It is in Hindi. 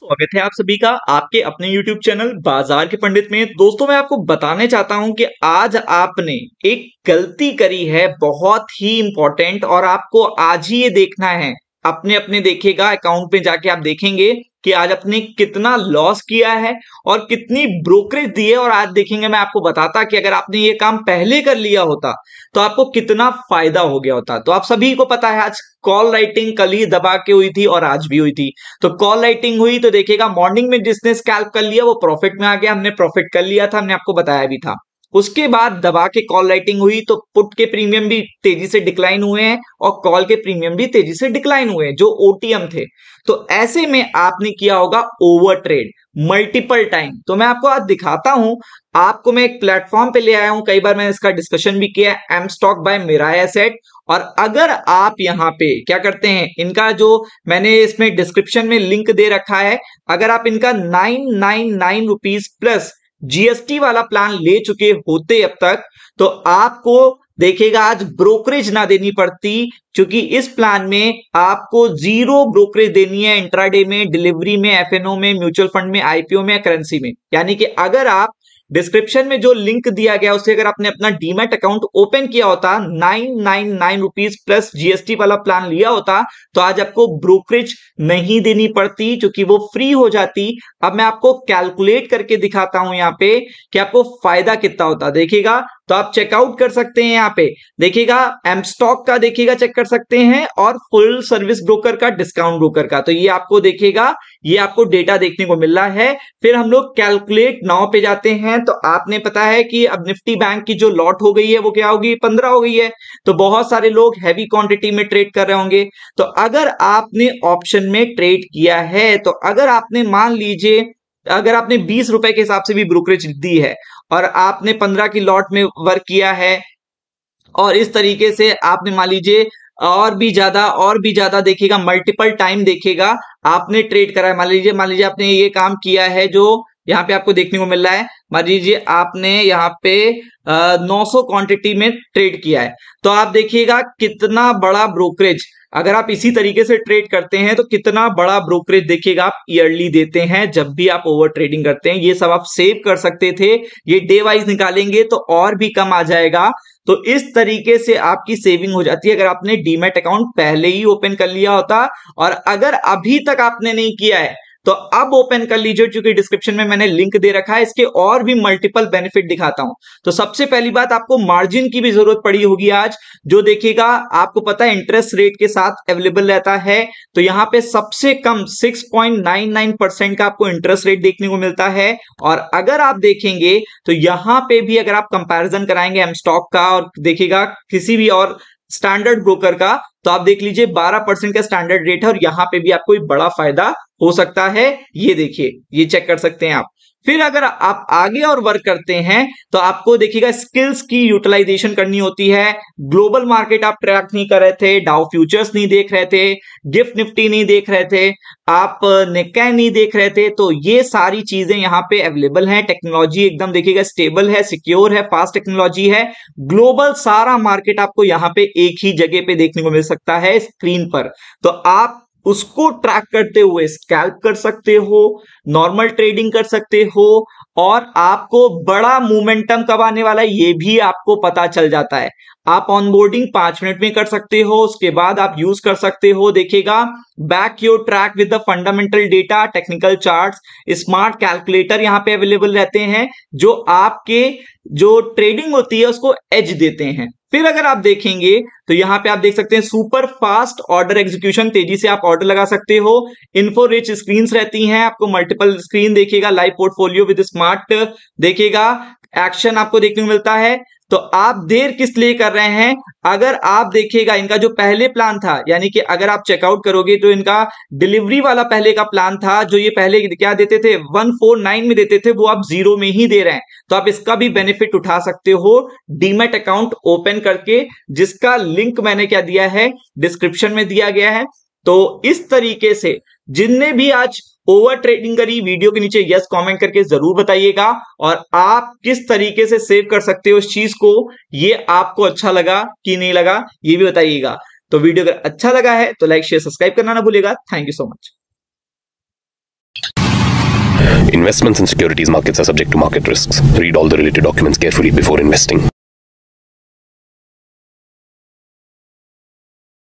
स्वागत है आप सभी का आपके अपने YouTube चैनल बाजार के पंडित में दोस्तों मैं आपको बताने चाहता हूं कि आज आपने एक गलती करी है बहुत ही इंपॉर्टेंट और आपको आज ही ये देखना है अपने अपने देखेगा अकाउंट पे जाके आप देखेंगे कि आज आपने कितना लॉस किया है और कितनी ब्रोकरेज दी है और आज देखेंगे मैं आपको बताता कि अगर आपने ये काम पहले कर लिया होता तो आपको कितना फायदा हो गया होता तो आप सभी को पता है आज कॉल राइटिंग कल ही दबा के हुई थी और आज भी हुई थी तो कॉल राइटिंग हुई तो देखिएगा मॉर्निंग में जिसने स्कैल्प कर लिया वो प्रॉफिट में आ गया हमने प्रॉफिट कर लिया था हमने आपको बताया भी था उसके बाद दबा के कॉल राइटिंग हुई तो पुट के प्रीमियम भी तेजी से डिक्लाइन हुए हैं और कॉल के प्रीमियम भी तेजी से डिक्लाइन हुए हैं जो ओटीएम थे तो ऐसे में आपने किया होगा ओवर ट्रेड मल्टीपल टाइम तो मैं आपको आज दिखाता हूं आपको मैं एक प्लेटफॉर्म पे ले आया हूं कई बार मैंने इसका डिस्कशन भी किया M stock by Mirae Asset और अगर आप यहां पे क्या करते हैं इनका जो मैंने इसमें डिस्क्रिप्शन में लिंक दे रखा है अगर आप इनका nine nine nine rupees plus GST वाला प्लान ले चुके होते अब तक तो आपको देखेगा आज ब्रोकरेज ना देनी पड़ती क्योंकि इस प्लान में आपको जीरो ब्रोकरेज देनी है इंट्राडे में डिलीवरी में एफएनओ में म्यूचुअल फंड में आईपीओ में करेंसी में यानी कि अगर आप डिस्क्रिप्शन में जो लिंक दिया गया उसे अगर आपने अपना डीमेट अकाउंट ओपन किया होता nine nine nine rupees plus GST वाला प्लान लिया होता तो आज आपको ब्रोकरेज नहीं देनी पड़ती क्योंकि वो फ्री हो जाती अब मैं आपको कैलकुलेट करके दिखाता हूं यहाँ पे कि आपको फायदा कितना होता देखिएगा तो आप चेकआउट कर सकते हैं यहाँ पे देखिएगा एमस्टॉक का देखिएगा चेक कर सकते हैं और फुल सर्विस ब्रोकर का डिस्काउंट ब्रोकर का तो ये आपको देखिएगा ये आपको डेटा देखने को मिल रहा है फिर हम लोग कैलकुलेट नाव पे जाते हैं तो आपने पता है कि अब निफ्टी बैंक की जो लॉट हो गई है वो क्या होगी पंद्रह हो गई है तो बहुत सारे लोग हैवी क्वांटिटी में ट्रेड कर रहे होंगे तो अगर आपने ऑप्शन में ट्रेड किया है तो अगर आपने मान लीजिए अगर आपने बीस रुपए के हिसाब से भी ब्रोकरेज दी है और आपने पंद्रह की लॉट में वर्क किया है और इस तरीके से आपने मान लीजिए और भी ज्यादा और भी ज्यादा देखिएगा मल्टीपल टाइम देखिएगा आपने ट्रेड करा है मान लीजिए मान लीजिए आपने ये काम किया है जो यहाँ पे आपको देखने को मिल रहा है मान लीजिए आपने यहाँ पे आ, 900 क्वांटिटी में ट्रेड किया है तो आप देखिएगा कितना बड़ा ब्रोकरेज अगर आप इसी तरीके से ट्रेड करते हैं तो कितना बड़ा ब्रोकरेज देखिएगा आप ईयरली देते हैं जब भी आप ओवर ट्रेडिंग करते हैं ये सब आप सेव कर सकते थे ये डे वाइज निकालेंगे तो और भी कम आ जाएगा तो इस तरीके से आपकी सेविंग हो जाती है अगर आपने डीमेट अकाउंट पहले ही ओपन कर लिया होता और अगर अभी तक आपने नहीं किया है तो अब ओपन कर लीजिए क्योंकि डिस्क्रिप्शन में मैंने लिंक दे रखा है इसके और भी मल्टीपल बेनिफिट दिखाता हूं तो सबसे पहली बात आपको मार्जिन की भी जरूरत पड़ी होगी आज जो देखिएगा आपको पता है इंटरेस्ट रेट के साथ अवेलेबल रहता है तो यहां पे सबसे कम 6.99 परसेंट का आपको इंटरेस्ट रेट देखने को मिलता है और अगर आप देखेंगे तो यहां पे भी अगर आप कंपेरिजन कराएंगे एम स्टॉक का और देखिएगा किसी भी और स्टैंडर्ड ब्रोकर का तो आप देख लीजिए 12 परसेंट का स्टैंडर्ड रेट है और यहां पे भी आपको बड़ा फायदा हो सकता है ये देखिए ये चेक कर सकते हैं आप फिर अगर आप आगे और वर्क करते हैं तो आपको देखिएगा स्किल्स की यूटिलाइजेशन करनी होती है ग्लोबल मार्केट आप ट्रैक नहीं कर रहे थे डाउ फ्यूचर्स नहीं देख रहे थे गिफ्ट निफ्टी नहीं देख रहे थे आप निकै नहीं देख रहे थे तो ये सारी चीजें यहाँ पे अवेलेबल हैं टेक्नोलॉजी एकदम देखिएगा स्टेबल है सिक्योर है फास्ट टेक्नोलॉजी है ग्लोबल सारा मार्केट आपको यहाँ पे एक ही जगह पे देखने को मिल सकता है स्क्रीन पर तो आप उसको ट्रैक करते हुए स्कैल्प कर सकते हो नॉर्मल ट्रेडिंग कर सकते हो और आपको बड़ा मोमेंटम कब आने वाला है ये भी आपको पता चल जाता है आप ऑनबोर्डिंग पांच मिनट में कर सकते हो उसके बाद आप यूज कर सकते हो देखिएगा back your track with the fundamental data technical charts smart calculator यहाँ पे अवेलेबल रहते हैं जो आपके जो ट्रेडिंग होती है उसको एज देते हैं फिर अगर आप देखेंगे तो यहाँ पे आप देख सकते हैं सुपर फास्ट ऑर्डर एग्जीक्यूशन तेजी से आप ऑर्डर लगा सकते हो इन्फो रिच स्क्रीन रहती हैं आपको मल्टीपल स्क्रीन देखिएगा live portfolio with smart part देखिएगा एक्शन आपको देखने को मिलता है तो आप देर किस लिए कर रहे हैं अगर आप देखिएगा इनका जो पहले प्लान था यानी कि अगर आप चेकआउट करोगे तो इनका डिलीवरी वाला पहले का प्लान था जो ये पहले क्या देते थे 149 में देते थे वो आप जीरो में ही दे रहे हैं तो आप इसका भी बेनिफिट उठा सकते हो डीमेट अकाउंट ओपन करके जिसका लिंक मैंने क्या दिया है डिस्क्रिप्शन में दिया गया है तो इस तरीके से जिनने भी आज ओवर ट्रेडिंग करी वीडियो के नीचे यस कमेंट करके जरूर बताइएगा और आप किस तरीके से सेव कर सकते हो उस चीज को ये आपको अच्छा लगा कि नहीं लगा ये भी बताइएगा तो वीडियो अगर अच्छा लगा है तो लाइक शेयर सब्सक्राइब करना ना भूलेगा thank you so much investment in securities market are subject to market risks. Read all the related documents carefully before